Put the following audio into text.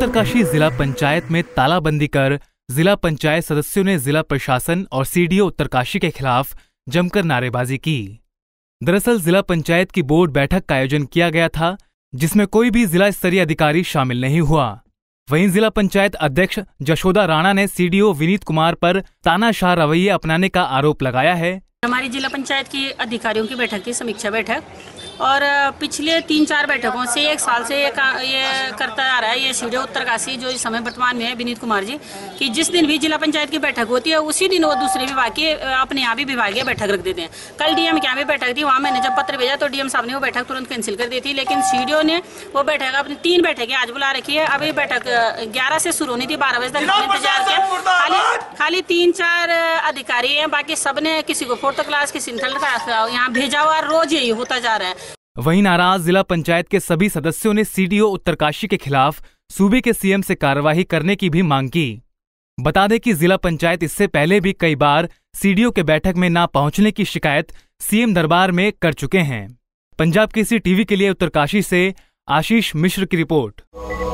उत्तरकाशी जिला पंचायत में तालाबंदी कर जिला पंचायत सदस्यों ने जिला प्रशासन और सीडीओ उत्तरकाशी के खिलाफ जमकर नारेबाजी की दरअसल जिला पंचायत की बोर्ड बैठक का आयोजन किया गया था जिसमें कोई भी जिला स्तरीय अधिकारी शामिल नहीं हुआ वहीं जिला पंचायत अध्यक्ष जशोदा राणा ने सीडीओ विनीत कुमार पर तानाशाह रवैये अपनाने का आरोप लगाया है हमारी जिला पंचायत की अधिकारियों की बैठक थी समीक्षा बैठक और पिछले तीन चार बैठकों से एक साल से ये ये करता आ रहा है ये सीढ़ी उत्तरकाशी जो इस समय वर्तमान में है विनीत कुमार जी कि जिस दिन भी जिला पंचायत की बैठक होती है उसी दिन वो दूसरे विभाग की अपने यहाँ भी विभागीय बैठक रख देते हैं कल डीएम के यहाँ भी बैठक थी वहाँ मैंने जब पत्र भेजा तो डीएम साहब ने वो बैठक तुरंत कैंसिल कर दी थी लेकिन सी ने वो बैठक अपनी तीन बैठकें आज बुला रखी है अभी बैठक ग्यारह से शुरू होनी थी बारह बजे तक इंतजार किया खाली तीन चार अधिकारी हैं बाकी सब ने किसी को फोर्थ तो क्लास की सिंथल का यहाँ भेजा हुआ रोज यही होता जा रहा है वहीं नाराज जिला पंचायत के सभी सदस्यों ने सीडीओ उत्तरकाशी के खिलाफ सूबे के सीएम से कार्यवाही करने की भी मांग की बता दें कि जिला पंचायत इससे पहले भी कई बार सीडीओ के बैठक में ना पहुंचने की शिकायत सीएम दरबार में कर चुके हैं पंजाब सी टीवी के लिए उत्तरकाशी से आशीष मिश्र की रिपोर्ट